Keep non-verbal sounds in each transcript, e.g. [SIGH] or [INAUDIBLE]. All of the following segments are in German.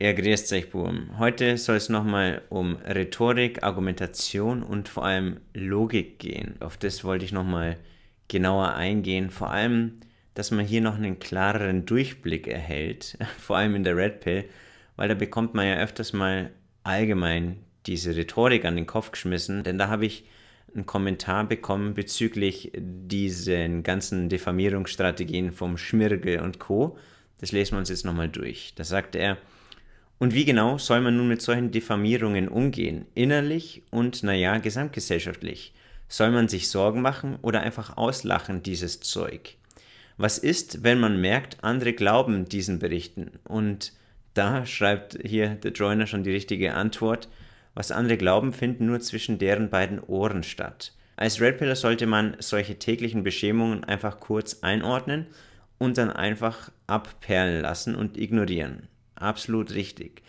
Ja, grüßt euch, Buum. Heute soll es nochmal um Rhetorik, Argumentation und vor allem Logik gehen. Auf das wollte ich nochmal genauer eingehen. Vor allem, dass man hier noch einen klareren Durchblick erhält, [LAUGHS] vor allem in der Red Pill, weil da bekommt man ja öfters mal allgemein diese Rhetorik an den Kopf geschmissen. Denn da habe ich einen Kommentar bekommen bezüglich diesen ganzen Diffamierungsstrategien vom Schmirgel und Co. Das lesen wir uns jetzt nochmal durch. Da sagte er, und wie genau soll man nun mit solchen Diffamierungen umgehen, innerlich und naja, gesamtgesellschaftlich? Soll man sich Sorgen machen oder einfach auslachen, dieses Zeug? Was ist, wenn man merkt, andere glauben diesen Berichten? Und da schreibt hier der Joiner schon die richtige Antwort. Was andere glauben, finden nur zwischen deren beiden Ohren statt. Als Red Pillar sollte man solche täglichen Beschämungen einfach kurz einordnen und dann einfach abperlen lassen und ignorieren. Absolut richtig.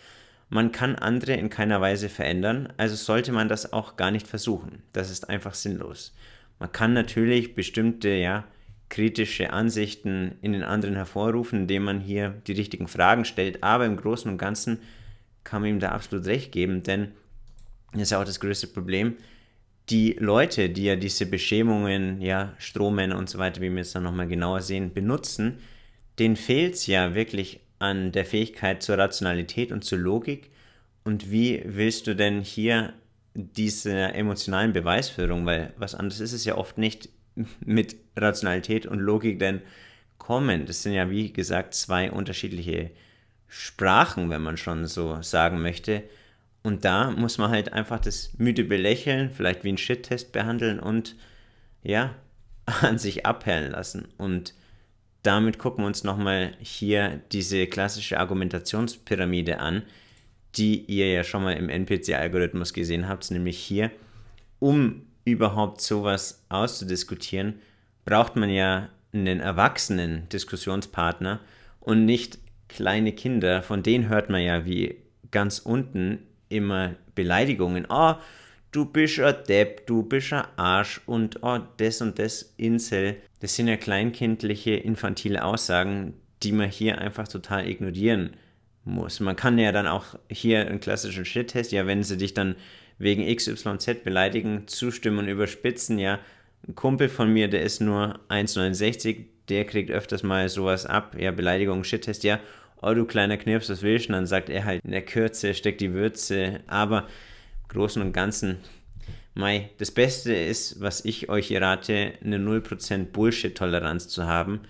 Man kann andere in keiner Weise verändern, also sollte man das auch gar nicht versuchen. Das ist einfach sinnlos. Man kann natürlich bestimmte, ja, kritische Ansichten in den anderen hervorrufen, indem man hier die richtigen Fragen stellt, aber im Großen und Ganzen kann man ihm da absolut recht geben, denn das ist ja auch das größte Problem. Die Leute, die ja diese Beschämungen, ja, Strohmänner und so weiter, wie wir es dann nochmal genauer sehen, benutzen, denen fehlt es ja wirklich an der Fähigkeit zur Rationalität und zur Logik. Und wie willst du denn hier diese emotionalen Beweisführung, weil was anderes ist es ja oft nicht, [LAUGHS] mit Rationalität und Logik denn kommen? Das sind ja, wie gesagt, zwei unterschiedliche Sprachen, wenn man schon so sagen möchte. Und da muss man halt einfach das müde belächeln, vielleicht wie ein Shit-Test behandeln und ja, [LAUGHS] an sich abhellen lassen. Und damit gucken wir uns nochmal hier diese klassische Argumentationspyramide an, die ihr ja schon mal im NPC-Algorithmus gesehen habt, nämlich hier, um überhaupt sowas auszudiskutieren, braucht man ja einen erwachsenen Diskussionspartner und nicht kleine Kinder, von denen hört man ja wie ganz unten immer Beleidigungen. Oh, du bist ein Depp, du bist ein Arsch und oh, das und das Insel. Das sind ja kleinkindliche, infantile Aussagen, die man hier einfach total ignorieren muss. Man kann ja dann auch hier einen klassischen Shit-Test, ja, wenn sie dich dann wegen XYZ beleidigen, zustimmen und überspitzen, ja, ein Kumpel von mir, der ist nur 1,69, der kriegt öfters mal sowas ab, ja, Beleidigung, Shit-Test, ja, oh du kleiner Knirps, was willst du? Und dann sagt er halt, in der Kürze steckt die Würze, aber Großen und Ganzen, Mai, das Beste ist, was ich euch hier rate, eine 0% Bullshit-Toleranz zu haben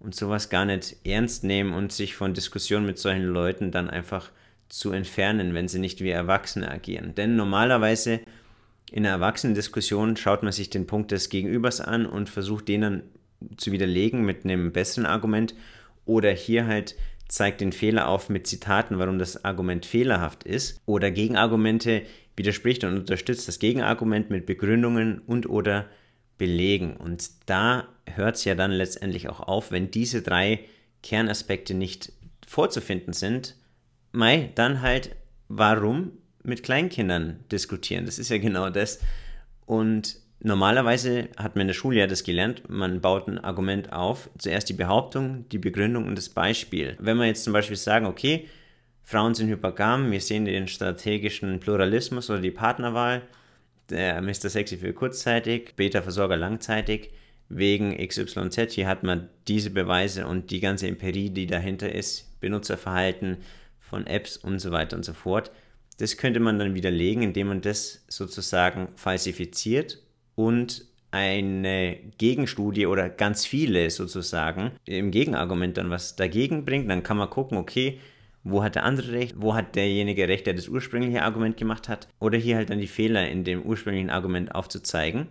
und sowas gar nicht ernst nehmen und sich von Diskussionen mit solchen Leuten dann einfach zu entfernen, wenn sie nicht wie Erwachsene agieren. Denn normalerweise in einer Erwachsenendiskussion schaut man sich den Punkt des Gegenübers an und versucht den dann zu widerlegen mit einem besseren Argument oder hier halt zeigt den Fehler auf mit Zitaten, warum das Argument fehlerhaft ist oder Gegenargumente, widerspricht und unterstützt das Gegenargument mit Begründungen und/oder Belegen. Und da hört es ja dann letztendlich auch auf, wenn diese drei Kernaspekte nicht vorzufinden sind, Mai, dann halt, warum mit Kleinkindern diskutieren? Das ist ja genau das. Und normalerweise hat man in der Schule ja das gelernt, man baut ein Argument auf, zuerst die Behauptung, die Begründung und das Beispiel. Wenn wir jetzt zum Beispiel sagen, okay, Frauen sind hypergam, wir sehen den strategischen Pluralismus oder die Partnerwahl, der Mr. Sexy für kurzzeitig, Beta-Versorger langzeitig, wegen XYZ. Hier hat man diese Beweise und die ganze Empirie, die dahinter ist, Benutzerverhalten von Apps und so weiter und so fort. Das könnte man dann widerlegen, indem man das sozusagen falsifiziert und eine Gegenstudie oder ganz viele sozusagen im Gegenargument dann was dagegen bringt. Dann kann man gucken, okay, wo hat der andere recht, wo hat derjenige recht, der das ursprüngliche Argument gemacht hat, oder hier halt dann die Fehler in dem ursprünglichen Argument aufzuzeigen.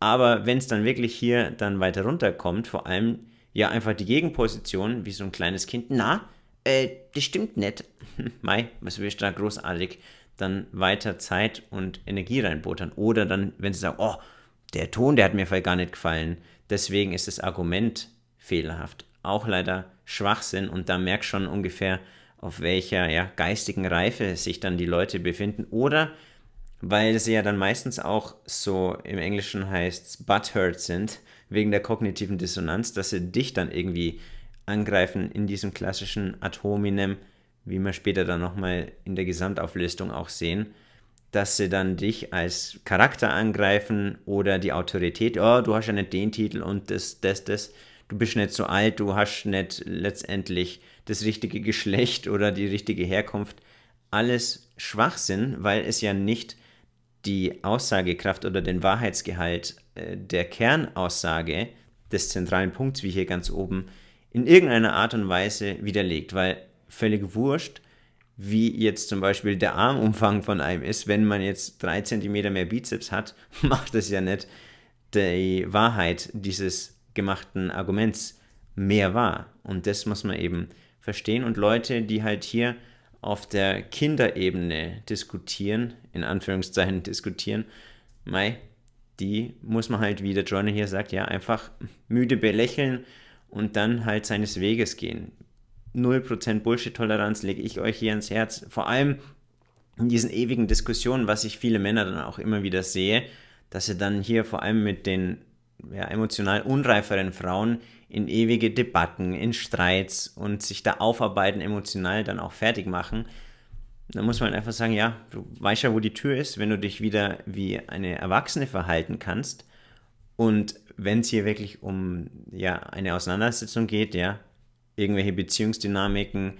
Aber wenn es dann wirklich hier dann weiter runterkommt, vor allem ja einfach die Gegenposition, wie so ein kleines Kind, na, äh, das stimmt nicht. [LAUGHS] Mai, was willst du da großartig? Dann weiter Zeit und Energie reinbotern? Oder dann, wenn sie sagen, oh, der Ton, der hat mir voll gar nicht gefallen. Deswegen ist das Argument fehlerhaft. Auch leider Schwachsinn und da merkst schon ungefähr, auf welcher ja, geistigen Reife sich dann die Leute befinden oder weil sie ja dann meistens auch so im Englischen heißt es butthurt sind, wegen der kognitiven Dissonanz, dass sie dich dann irgendwie angreifen in diesem klassischen Atominem, wie wir später dann nochmal in der Gesamtauflistung auch sehen, dass sie dann dich als Charakter angreifen oder die Autorität, oh, du hast ja nicht den Titel und das, das, das, du bist nicht so alt, du hast nicht letztendlich das richtige Geschlecht oder die richtige Herkunft alles Schwachsinn, weil es ja nicht die Aussagekraft oder den Wahrheitsgehalt äh, der Kernaussage des zentralen Punkts, wie hier ganz oben, in irgendeiner Art und Weise widerlegt, weil völlig wurscht, wie jetzt zum Beispiel der Armumfang von einem ist, wenn man jetzt drei Zentimeter mehr Bizeps hat, [LAUGHS] macht es ja nicht die Wahrheit dieses gemachten Arguments mehr wahr. Und das muss man eben verstehen und Leute, die halt hier auf der Kinderebene diskutieren, in Anführungszeichen diskutieren, Mai, die muss man halt, wie der Journal hier sagt, ja, einfach müde belächeln und dann halt seines Weges gehen. 0% Bullshit-Toleranz lege ich euch hier ans Herz. Vor allem in diesen ewigen Diskussionen, was ich viele Männer dann auch immer wieder sehe, dass sie dann hier vor allem mit den ja, emotional unreiferen Frauen in ewige Debatten, in Streits und sich da aufarbeiten, emotional dann auch fertig machen. dann muss man einfach sagen, ja, du weißt ja, wo die Tür ist, wenn du dich wieder wie eine Erwachsene verhalten kannst. Und wenn es hier wirklich um ja, eine Auseinandersetzung geht, ja, irgendwelche Beziehungsdynamiken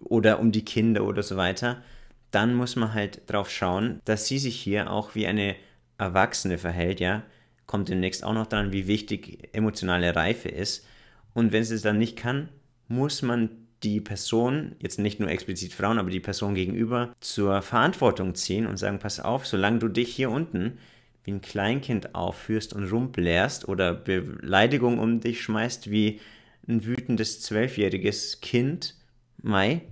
oder um die Kinder oder so weiter, dann muss man halt drauf schauen, dass sie sich hier auch wie eine Erwachsene verhält, ja, kommt demnächst auch noch dran, wie wichtig emotionale Reife ist. Und wenn sie es dann nicht kann, muss man die Person, jetzt nicht nur explizit Frauen, aber die Person gegenüber zur Verantwortung ziehen und sagen, pass auf, solange du dich hier unten wie ein Kleinkind aufführst und rumblärst oder Beleidigung um dich schmeißt wie ein wütendes zwölfjähriges Kind, Mai,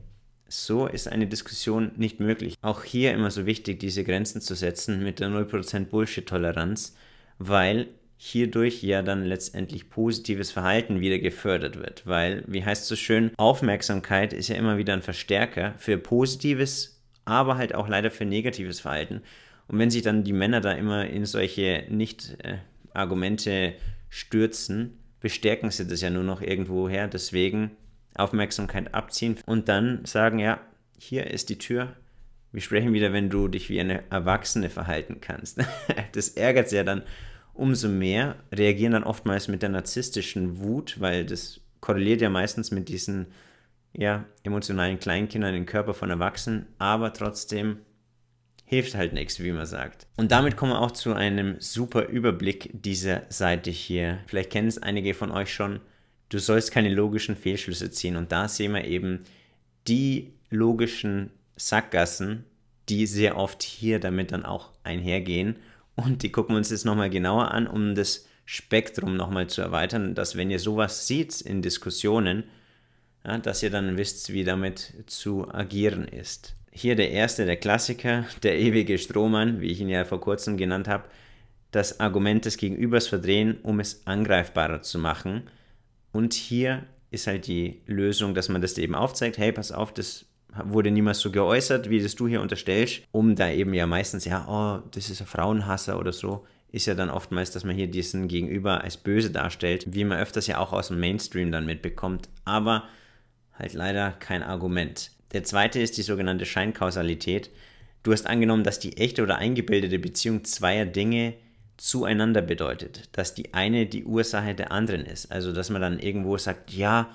so ist eine Diskussion nicht möglich. Auch hier immer so wichtig, diese Grenzen zu setzen mit der 0% Bullshit-Toleranz weil hierdurch ja dann letztendlich positives Verhalten wieder gefördert wird, weil, wie heißt es so schön, Aufmerksamkeit ist ja immer wieder ein Verstärker für positives, aber halt auch leider für negatives Verhalten. Und wenn sich dann die Männer da immer in solche Nicht-Argumente äh, stürzen, bestärken sie das ja nur noch irgendwoher. Deswegen Aufmerksamkeit abziehen und dann sagen, ja, hier ist die Tür. Wir sprechen wieder, wenn du dich wie eine Erwachsene verhalten kannst. [LAUGHS] das ärgert sie ja dann umso mehr reagieren dann oftmals mit der narzisstischen Wut, weil das korreliert ja meistens mit diesen ja, emotionalen Kleinkindern im Körper von Erwachsenen, aber trotzdem hilft halt nichts, wie man sagt. Und damit kommen wir auch zu einem super Überblick dieser Seite hier. Vielleicht kennen es einige von euch schon. Du sollst keine logischen Fehlschlüsse ziehen. Und da sehen wir eben die logischen Sackgassen, die sehr oft hier damit dann auch einhergehen und die gucken wir uns jetzt nochmal genauer an, um das Spektrum nochmal zu erweitern, dass wenn ihr sowas seht in Diskussionen, ja, dass ihr dann wisst, wie damit zu agieren ist. Hier der erste, der Klassiker, der ewige Strohmann, wie ich ihn ja vor kurzem genannt habe, das Argument des Gegenübers verdrehen, um es angreifbarer zu machen. Und hier ist halt die Lösung, dass man das eben aufzeigt, hey, pass auf, das wurde niemals so geäußert, wie das du hier unterstellst, um da eben ja meistens, ja, oh, das ist ein Frauenhasser oder so, ist ja dann oftmals, dass man hier diesen Gegenüber als böse darstellt, wie man öfters ja auch aus dem Mainstream dann mitbekommt, aber halt leider kein Argument. Der zweite ist die sogenannte Scheinkausalität. Du hast angenommen, dass die echte oder eingebildete Beziehung zweier Dinge zueinander bedeutet, dass die eine die Ursache der anderen ist. Also, dass man dann irgendwo sagt, ja,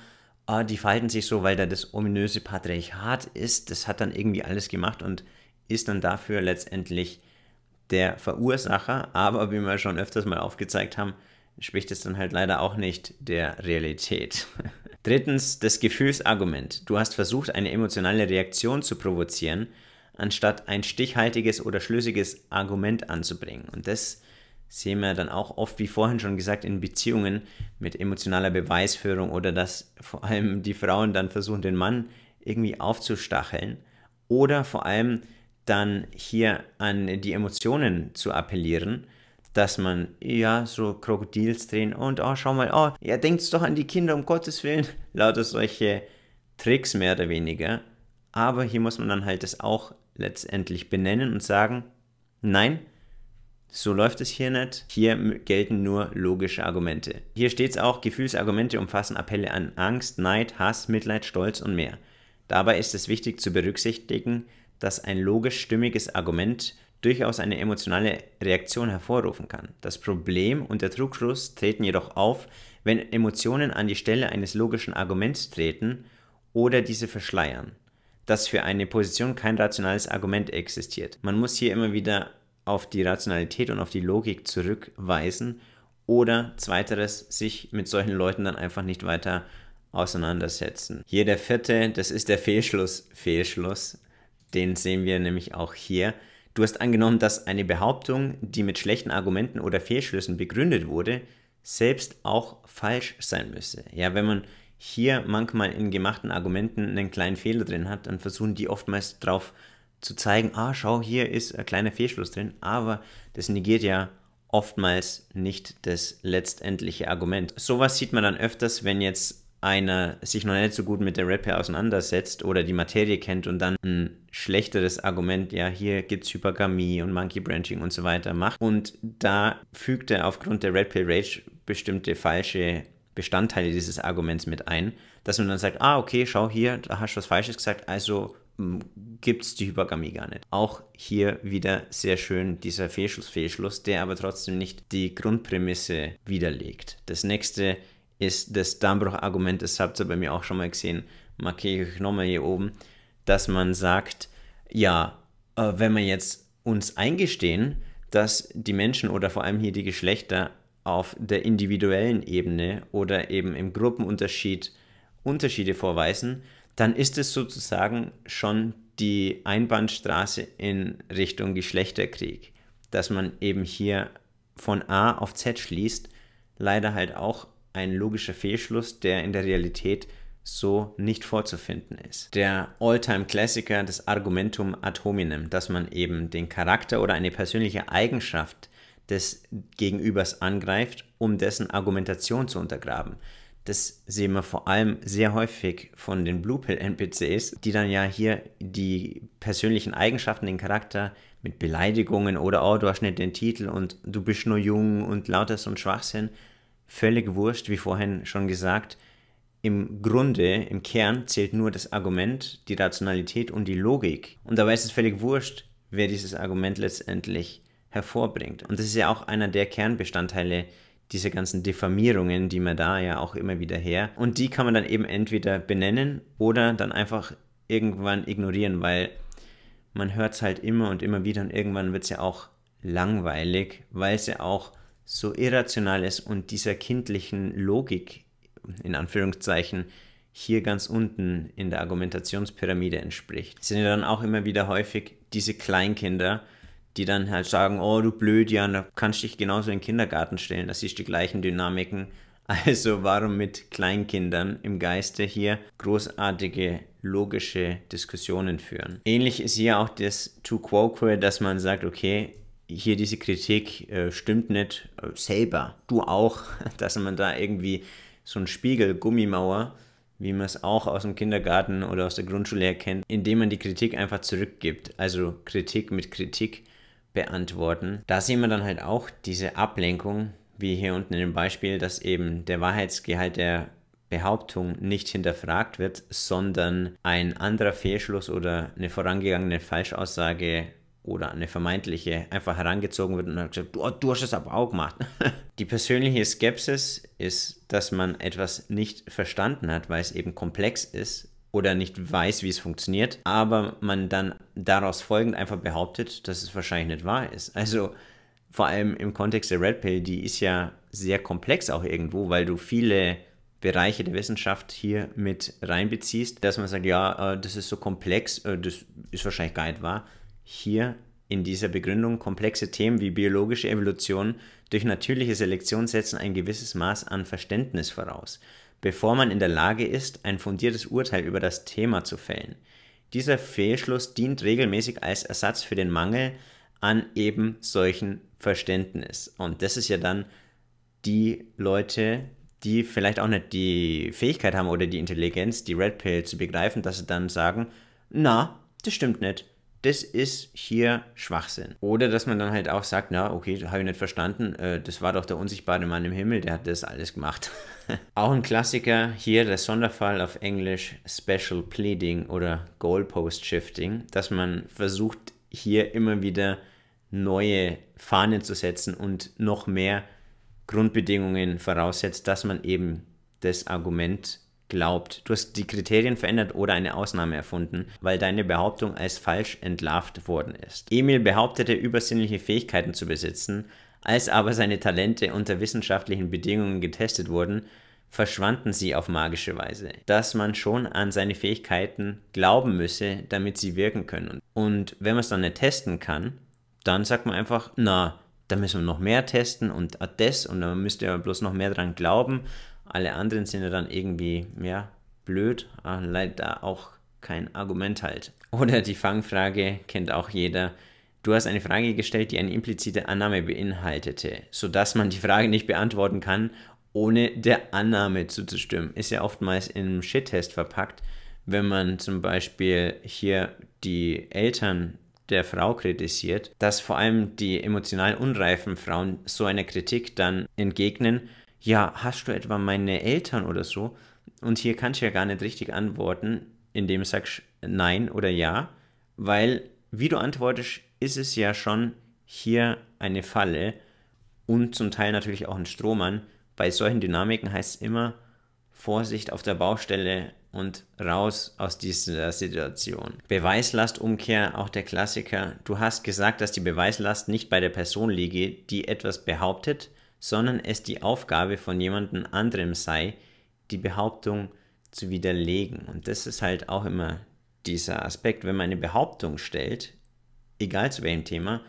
Ah, die verhalten sich so, weil da das ominöse Patriarchat ist. Das hat dann irgendwie alles gemacht und ist dann dafür letztendlich der Verursacher. Aber wie wir schon öfters mal aufgezeigt haben, spricht es dann halt leider auch nicht der Realität. [LAUGHS] Drittens, das Gefühlsargument. Du hast versucht, eine emotionale Reaktion zu provozieren, anstatt ein stichhaltiges oder schlüssiges Argument anzubringen. Und das ist sehen wir dann auch oft, wie vorhin schon gesagt, in Beziehungen mit emotionaler Beweisführung oder dass vor allem die Frauen dann versuchen, den Mann irgendwie aufzustacheln oder vor allem dann hier an die Emotionen zu appellieren, dass man, ja, so Krokodils drehen und, oh, schau mal, oh, ja, denkt doch an die Kinder, um Gottes Willen, [LAUGHS] lauter solche Tricks mehr oder weniger. Aber hier muss man dann halt das auch letztendlich benennen und sagen, nein, so läuft es hier nicht. Hier gelten nur logische Argumente. Hier steht es auch, Gefühlsargumente umfassen Appelle an Angst, Neid, Hass, Mitleid, Stolz und mehr. Dabei ist es wichtig zu berücksichtigen, dass ein logisch stimmiges Argument durchaus eine emotionale Reaktion hervorrufen kann. Das Problem und der Trugschluss treten jedoch auf, wenn Emotionen an die Stelle eines logischen Arguments treten oder diese verschleiern dass für eine Position kein rationales Argument existiert. Man muss hier immer wieder auf die Rationalität und auf die Logik zurückweisen oder zweiteres, sich mit solchen Leuten dann einfach nicht weiter auseinandersetzen. Hier der vierte, das ist der Fehlschluss, Fehlschluss, den sehen wir nämlich auch hier. Du hast angenommen, dass eine Behauptung, die mit schlechten Argumenten oder Fehlschlüssen begründet wurde, selbst auch falsch sein müsse. Ja, wenn man hier manchmal in gemachten Argumenten einen kleinen Fehler drin hat, dann versuchen die oftmals drauf zu zeigen, ah, schau, hier ist ein kleiner Fehlschluss drin, aber das negiert ja oftmals nicht das letztendliche Argument. Sowas sieht man dann öfters, wenn jetzt einer sich noch nicht so gut mit der Red Pair auseinandersetzt oder die Materie kennt und dann ein schlechteres Argument, ja, hier gibt's Hypergamie und Monkey Branching und so weiter macht. Und da fügt er aufgrund der Red Pill Rage bestimmte falsche Bestandteile dieses Arguments mit ein, dass man dann sagt, ah, okay, schau hier, da hast du was Falsches gesagt, also hm, gibt es die Hypergamie gar nicht. Auch hier wieder sehr schön dieser Fehlschluss, Fehlschluss, der aber trotzdem nicht die Grundprämisse widerlegt. Das nächste ist das Dammbruchargument, das habt ihr bei mir auch schon mal gesehen, markiere ich euch nochmal hier oben, dass man sagt, ja, äh, wenn wir jetzt uns eingestehen, dass die Menschen oder vor allem hier die Geschlechter auf der individuellen Ebene oder eben im Gruppenunterschied Unterschiede vorweisen, dann ist es sozusagen schon die Einbahnstraße in Richtung Geschlechterkrieg, dass man eben hier von A auf Z schließt, leider halt auch ein logischer Fehlschluss, der in der Realität so nicht vorzufinden ist. Der All-Time-Klassiker des Argumentum ad hominem, dass man eben den Charakter oder eine persönliche Eigenschaft des Gegenübers angreift, um dessen Argumentation zu untergraben. Das sehen wir vor allem sehr häufig von den Blue Pill NPCs, die dann ja hier die persönlichen Eigenschaften, den Charakter mit Beleidigungen oder oh, du hast nicht den Titel und du bist nur jung und lauter so Schwachsinn. Völlig wurscht, wie vorhin schon gesagt. Im Grunde, im Kern zählt nur das Argument, die Rationalität und die Logik. Und dabei ist es völlig wurscht, wer dieses Argument letztendlich hervorbringt. Und das ist ja auch einer der Kernbestandteile diese ganzen Diffamierungen, die man da ja auch immer wieder her. Und die kann man dann eben entweder benennen oder dann einfach irgendwann ignorieren, weil man hört es halt immer und immer wieder und irgendwann wird es ja auch langweilig, weil es ja auch so irrational ist und dieser kindlichen Logik in Anführungszeichen hier ganz unten in der Argumentationspyramide entspricht. Es sind ja dann auch immer wieder häufig diese Kleinkinder, die dann halt sagen, oh du blöd, Jan, da kannst dich genauso in den Kindergarten stellen, das ist die gleichen Dynamiken. [LAUGHS] Also warum mit Kleinkindern im Geiste hier großartige logische Diskussionen führen. Ähnlich ist hier auch das To Quoque, dass man sagt, okay, hier diese Kritik äh, stimmt nicht äh, selber, du auch, [LAUGHS] dass man da irgendwie so einen Spiegel, Gummimauer, wie man es auch aus dem Kindergarten oder aus der Grundschule erkennt, indem man die Kritik einfach zurückgibt. Also Kritik mit Kritik beantworten. Da sehen wir dann halt auch diese Ablenkung, wie hier unten in dem Beispiel, dass eben der Wahrheitsgehalt der Behauptung nicht hinterfragt wird, sondern ein anderer Fehlschluss oder eine vorangegangene Falschaussage oder eine vermeintliche einfach herangezogen wird und hat gesagt, du, du hast es aber auch gemacht. [LAUGHS] Die persönliche Skepsis ist, dass man etwas nicht verstanden hat, weil es eben komplex ist oder nicht weiß, wie es funktioniert, aber man dann daraus folgend einfach behauptet, dass es wahrscheinlich nicht wahr ist. Also vor allem im Kontext der Red Pill, die ist ja sehr komplex auch irgendwo, weil du viele Bereiche der Wissenschaft hier mit reinbeziehst, dass man sagt, ja, äh, das ist so komplex, äh, das ist wahrscheinlich gar nicht wahr. Hier in dieser Begründung komplexe Themen wie biologische Evolution durch natürliche Selektion setzen ein gewisses Maß an Verständnis voraus bevor man in der Lage ist, ein fundiertes Urteil über das Thema zu fällen. Dieser Fehlschluss dient regelmäßig als Ersatz für den Mangel an eben solchen Verständnis. Und das ist ja dann die Leute, die vielleicht auch nicht die Fähigkeit haben oder die Intelligenz, die Red Pill zu begreifen, dass sie dann sagen, na, das stimmt nicht das ist hier Schwachsinn. Oder dass man dann halt auch sagt, na, okay, habe ich nicht verstanden, äh, das war doch der unsichtbare Mann im Himmel, der hat das alles gemacht. [LAUGHS] auch ein Klassiker, hier der Sonderfall auf Englisch Special Pleading oder Goalpost Shifting, dass man versucht, hier immer wieder neue Fahnen zu setzen und noch mehr Grundbedingungen voraussetzt, dass man eben das Argument glaubt. Du hast die Kriterien verändert oder eine Ausnahme erfunden, weil deine Behauptung als falsch entlarvt worden ist. Emil behauptete, übersinnliche Fähigkeiten zu besitzen, als aber seine Talente unter wissenschaftlichen Bedingungen getestet wurden, verschwanden sie auf magische Weise. Dass man schon an seine Fähigkeiten glauben müsse, damit sie wirken können. Und wenn man es dann nicht testen kann, dann sagt man einfach, na, da müssen wir noch mehr testen und das und da müsste ihr bloß noch mehr dran glauben alle anderen sind ja dann irgendwie, ja, blöd, äh, leider auch kein Argument halt. Oder die Fangfrage kennt auch jeder. Du hast eine Frage gestellt, die eine implizite Annahme beinhaltete, sodass man die Frage nicht beantworten kann, ohne der Annahme zuzustimmen. Ist ja oftmals im Shit-Test verpackt, wenn man zum Beispiel hier die Eltern der Frau kritisiert, dass vor allem die emotional unreifen Frauen so einer Kritik dann entgegnen, ja, hast du etwa meine Eltern oder so? Und hier kannst du ja gar nicht richtig antworten, indem du sagst nein oder ja, weil wie du antwortest, ist es ja schon hier eine Falle und zum Teil natürlich auch ein Strohmann. Bei solchen Dynamiken heißt es immer Vorsicht auf der Baustelle und raus aus dieser Situation. Beweislastumkehr, auch der Klassiker. Du hast gesagt, dass die Beweislast nicht bei der Person liege, die etwas behauptet, sondern es die Aufgabe von jemandem anderem sei, die Behauptung zu widerlegen. Und das ist halt auch immer dieser Aspekt, wenn man eine Behauptung stellt, egal zu welchem Thema,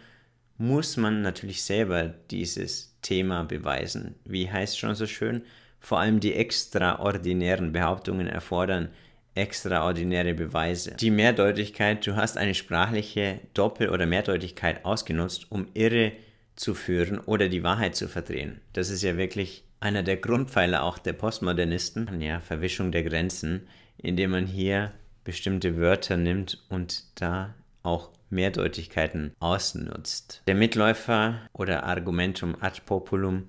muss man natürlich selber dieses Thema beweisen. Wie heißt schon so schön? Vor allem die extraordinären Behauptungen erfordern extraordinäre Beweise. Die Mehrdeutigkeit, du hast eine sprachliche Doppel- oder Mehrdeutigkeit ausgenutzt, um irre zu führen oder die Wahrheit zu verdrehen. Das ist ja wirklich einer der Grundpfeiler auch der Postmodernisten, ja, Verwischung der Grenzen, indem man hier bestimmte Wörter nimmt und da auch Mehrdeutigkeiten ausnutzt. Der Mitläufer oder Argumentum ad populum,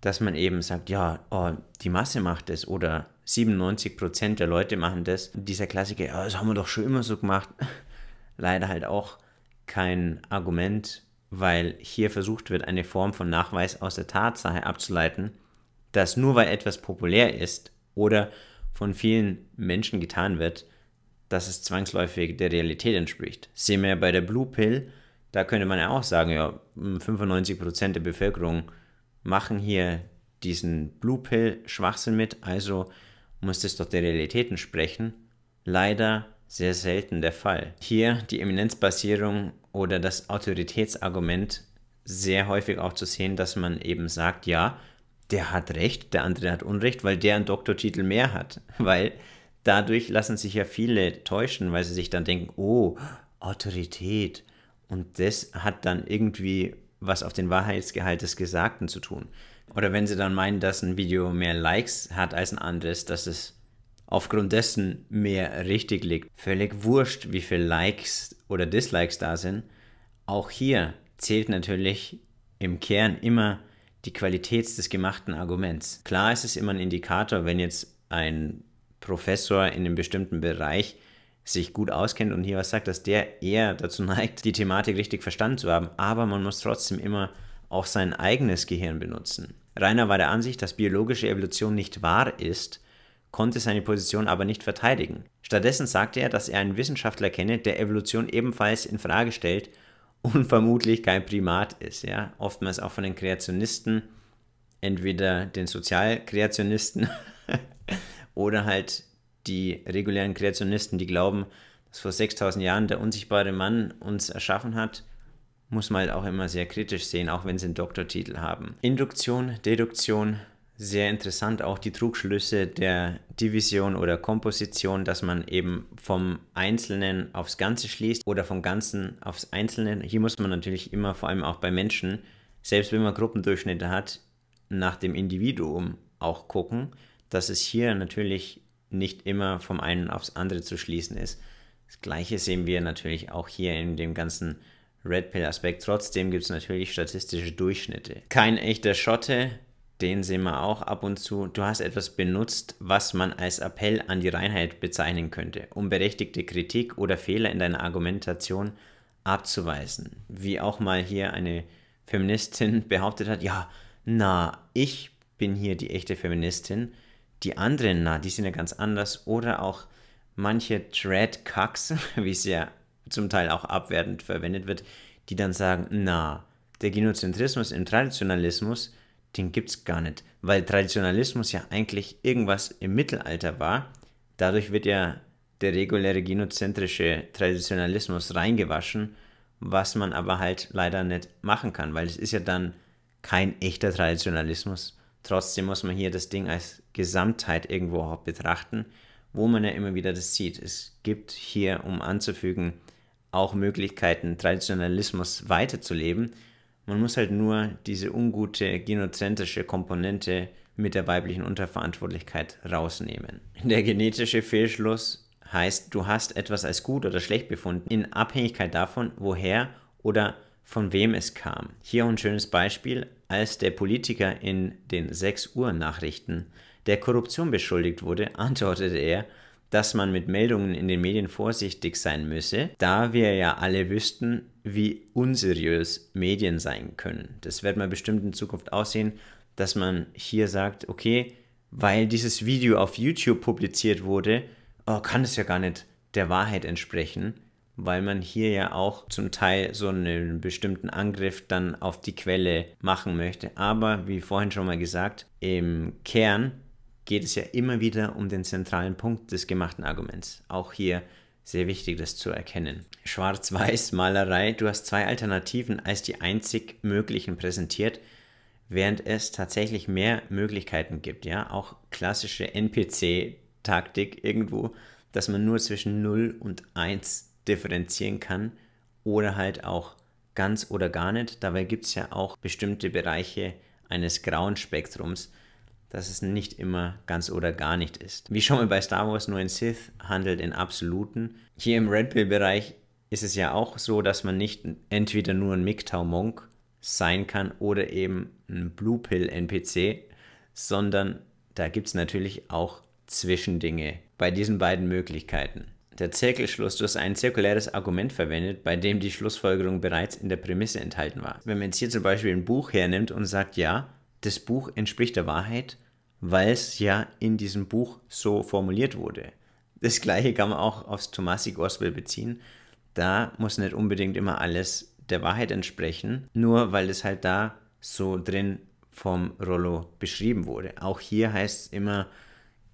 dass man eben sagt, ja, oh, die Masse macht es oder 97% der Leute machen das. Dieser Klassiker, oh, das haben wir doch schon immer so gemacht. [LAUGHS] Leider halt auch kein Argument weil hier versucht wird, eine Form von Nachweis aus der Tatsache abzuleiten, dass nur weil etwas populär ist oder von vielen Menschen getan wird, dass es zwangsläufig der Realität entspricht. Sehen wir bei der Blue Pill, da könnte man ja auch sagen, ja, 95% hm, der Bevölkerung machen hier diesen Blue Pill Schwachsinn mit, also muss das doch der Realität entsprechen. Leider sehr selten der Fall. Hier die Eminenzbasierung oder das Autoritätsargument sehr häufig auch zu sehen, dass man eben sagt, ja, der hat Recht, der andere hat Unrecht, weil der einen Doktortitel mehr hat. [LAUGHS] Weil dadurch lassen sich ja viele täuschen, weil sie sich dann denken, oh, Autorität. Und das hat dann irgendwie was auf den Wahrheitsgehalt des Gesagten zu tun. Oder wenn sie dann meinen, dass ein Video mehr Likes hat als ein anderes, dass es aufgrund dessen mehr richtig liegt. Völlig wurscht, wie viele Likes oder Dislikes da sind. Auch hier zählt natürlich im Kern immer die Qualität des gemachten Arguments. Klar ist es immer ein Indikator, wenn jetzt ein Professor in einem bestimmten Bereich sich gut auskennt und hier was sagt, dass der eher dazu [LAUGHS] neigt, die Thematik richtig verstanden zu haben. Aber man muss trotzdem immer auch sein eigenes Gehirn benutzen. Rainer war der Ansicht, dass biologische Evolution nicht wahr ist, konnte seine Position aber nicht verteidigen. Stattdessen sagte er, dass er einen Wissenschaftler kenne, der Evolution ebenfalls in Frage stellt und [LAUGHS] vermutlich kein Primat ist, ja, oftmals auch von den Kreationisten, entweder den Sozialkreationisten [LAUGHS] oder halt die regulären Kreationisten, die glauben, dass vor 6000 Jahren der unsichtbare Mann uns erschaffen hat, muss man halt auch immer sehr kritisch sehen, auch wenn sie einen Doktortitel haben. Induktion, Deduktion, sehr interessant auch die Trugschlüsse der Division oder Komposition, dass man eben vom Einzelnen aufs Ganze schließt oder vom Ganzen aufs Einzelne. Hier muss man natürlich immer, vor allem auch bei Menschen, selbst wenn man Gruppendurchschnitte hat, nach dem Individuum auch gucken, dass es hier natürlich nicht immer vom einen aufs andere zu schließen ist. Das gleiche sehen wir natürlich auch hier in dem ganzen Red Pill-Aspekt. Trotzdem gibt es natürlich statistische Durchschnitte. Kein echter Schotte den sehen wir auch ab und zu. Du hast etwas benutzt, was man als Appell an die Reinheit bezeichnen könnte, um berechtigte Kritik oder Fehler in deiner Argumentation abzuweisen. Wie auch mal hier eine Feministin [LAUGHS] behauptet hat, ja, na, ich bin hier die echte Feministin, die anderen, na, die sind ja ganz anders. Oder auch manche Dreadcucks, [LAUGHS] wie es ja zum Teil auch abwertend verwendet wird, die dann sagen, na, der Genozentrismus im Traditionalismus, den gibt es gar nicht, weil Traditionalismus ja eigentlich irgendwas im Mittelalter war. Dadurch wird ja der reguläre genozentrische Traditionalismus reingewaschen, was man aber halt leider nicht machen kann, weil es ist ja dann kein echter Traditionalismus. Trotzdem muss man hier das Ding als Gesamtheit irgendwo auch betrachten, wo man ja immer wieder das sieht. Es gibt hier, um anzufügen, auch Möglichkeiten, Traditionalismus weiterzuleben, man muss halt nur diese ungute genozentrische Komponente mit der weiblichen Unterverantwortlichkeit rausnehmen. Der genetische Fehlschluss heißt, du hast etwas als gut oder schlecht befunden, in Abhängigkeit davon, woher oder von wem es kam. Hier ein schönes Beispiel, als der Politiker in den 6 Uhr Nachrichten der Korruption beschuldigt wurde, [LAUGHS] antwortete er, dass man mit Meldungen in den Medien vorsichtig sein müsse, da wir ja alle wüssten, wie unseriös Medien sein können. Das wird man bestimmt in Zukunft aussehen, dass man hier sagt, okay, weil dieses Video auf YouTube publiziert wurde, oh, kann es ja gar nicht der Wahrheit entsprechen, weil man hier ja auch zum Teil so einen bestimmten Angriff dann auf die Quelle machen möchte. Aber wie vorhin schon mal gesagt, im Kern geht es ja immer wieder um den zentralen Punkt des gemachten Arguments. Auch hier sehr wichtig, das zu erkennen. Schwarz-Weiß-Malerei, du hast zwei Alternativen als die einzig möglichen präsentiert, während es tatsächlich mehr Möglichkeiten gibt. Ja, auch klassische NPC-Taktik irgendwo, dass man nur zwischen 0 und 1 differenzieren kann oder halt auch ganz oder gar nicht. Dabei gibt es ja auch bestimmte Bereiche eines grauen Spektrums, dass es nicht immer ganz oder gar nicht ist. Wie schon mal bei Star Wars, nur ein Sith handelt in Absoluten. Hier im Red Pill-Bereich ist es ja auch so, dass man nicht entweder nur ein MGTOW-Monk sein kann oder eben ein Blue Pill-NPC, sondern da gibt es natürlich auch Zwischendinge bei diesen beiden Möglichkeiten. Der Zirkelschluss du hast ein zirkuläres Argument verwendet, bei dem die Schlussfolgerung bereits in der Prämisse enthalten war. Wenn man jetzt hier zum Beispiel ein Buch hernimmt und sagt, ja, das Buch entspricht der Wahrheit, weil es ja in diesem Buch so formuliert wurde. Das gleiche kann man auch aufs Tomasi Gospel beziehen. Da muss nicht unbedingt immer alles der Wahrheit entsprechen, nur weil es halt da so drin vom Rollo beschrieben wurde. Auch hier heißt es immer,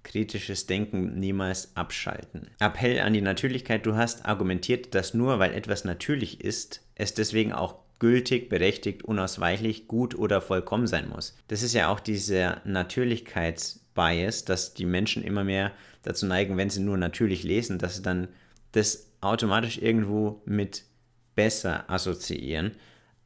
kritisches Denken niemals abschalten. Appell an die Natürlichkeit, du hast argumentiert, dass nur weil etwas natürlich ist, es deswegen auch gültig, berechtigt, unausweichlich, gut oder vollkommen sein muss. Das ist ja auch dieser Natürlichkeitsbias, dass die Menschen immer mehr dazu neigen, wenn sie nur natürlich lesen, dass sie dann das automatisch irgendwo mit besser assoziieren.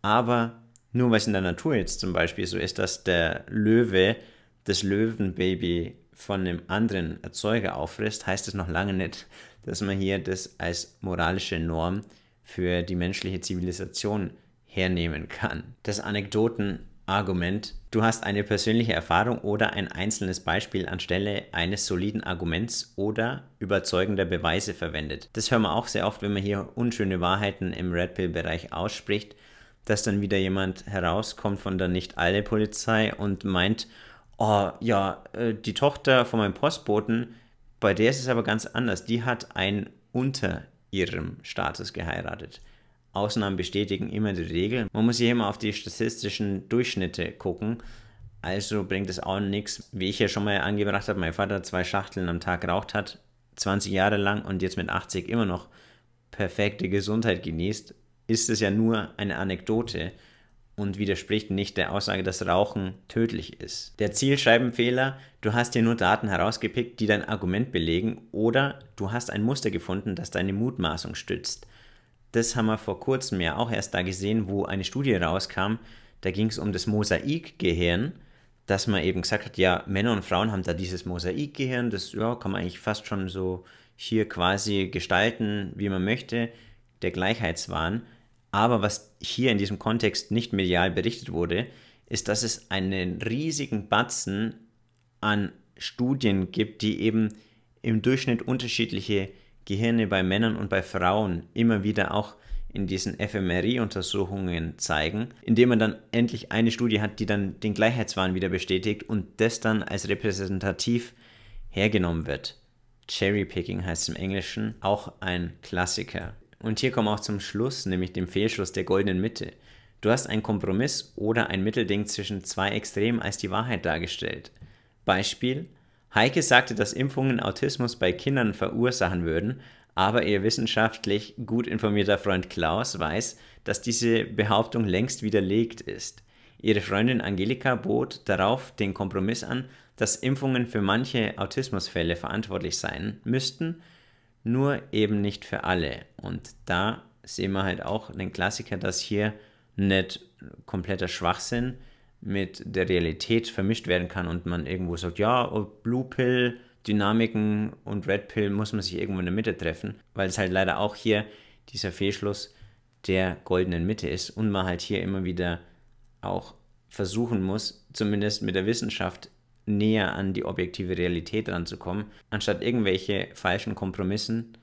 Aber nur weil es in der Natur jetzt zum Beispiel so ist, dass der Löwe das Löwenbaby von einem anderen Erzeuger auffrisst, heißt es noch lange nicht, dass man hier das als moralische Norm für die menschliche Zivilisation hernehmen kann. Das Anekdotenargument. Du hast eine persönliche Erfahrung oder ein einzelnes Beispiel anstelle eines soliden Arguments oder überzeugender Beweise verwendet. Das hören wir auch sehr oft, wenn man hier unschöne Wahrheiten im Red Pill-Bereich ausspricht, dass dann wieder jemand herauskommt von der nicht alle Polizei und meint, oh ja, äh, die Tochter von meinem Postboten, bei der ist es aber ganz anders. Die hat ein unter ihrem Status geheiratet. Ausnahmen bestätigen immer die Regel. Man muss hier immer auf die statistischen Durchschnitte gucken. Also bringt es auch nichts, wie ich ja schon mal angebracht habe, mein Vater zwei Schachteln am Tag raucht hat, 20 Jahre lang und jetzt mit 80 immer noch perfekte Gesundheit genießt, ist es ja nur eine Anekdote und widerspricht nicht der Aussage, dass Rauchen tödlich ist. Der Zielscheibenfehler, du hast dir nur Daten herausgepickt, die dein Argument belegen oder du hast ein Muster gefunden, das deine Mutmaßung stützt. Das haben wir vor kurzem ja auch erst da gesehen, wo eine Studie rauskam. Da ging es um das Mosaikgehirn, dass man eben gesagt hat, ja, Männer und Frauen haben da dieses Mosaikgehirn, das ja, kann man eigentlich fast schon so hier quasi gestalten, wie man möchte, der Gleichheitswahn. Aber was hier in diesem Kontext nicht medial berichtet wurde, ist, dass es einen riesigen Batzen an Studien gibt, die eben im Durchschnitt unterschiedliche Gehirne bei Männern und bei Frauen immer wieder auch in diesen FMRI-Untersuchungen zeigen, indem man dann endlich eine Studie hat, die dann den Gleichheitswahn wieder bestätigt und das dann als repräsentativ hergenommen wird. Cherrypicking heißt im Englischen auch ein Klassiker. Und hier kommen wir auch zum Schluss, nämlich dem Fehlschluss der goldenen Mitte. Du hast einen Kompromiss oder ein Mittelding zwischen zwei Extremen als die Wahrheit dargestellt. Beispiel, Heike sagte, dass Impfungen Autismus bei Kindern verursachen würden, aber ihr wissenschaftlich gut informierter Freund Klaus weiß, dass diese Behauptung längst widerlegt ist. Ihre Freundin Angelika bot darauf den Kompromiss an, dass Impfungen für manche Autismusfälle verantwortlich sein müssten, nur eben nicht für alle. Und da sehen wir halt auch den Klassiker, dass hier nicht kompletter Schwachsinn mit der Realität vermischt werden kann und man irgendwo sagt, ja, oh, Blue Pill, Dynamiken und Red Pill muss man sich irgendwo in der Mitte treffen, weil es halt leider auch hier dieser Fehlschluss der goldenen Mitte ist und man halt hier immer wieder auch versuchen muss, zumindest mit der Wissenschaft näher an die objektive Realität ranzukommen, anstatt irgendwelche falschen Kompromissen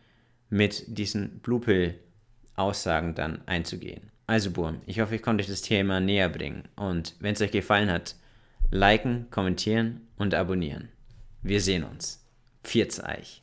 mit diesen Blue Pill Aussagen dann einzugehen. Also, Burm, ich hoffe, ich konnte euch das Thema näher bringen. Und wenn es euch gefallen hat, liken, kommentieren und abonnieren. Wir sehen uns. Vierzeich.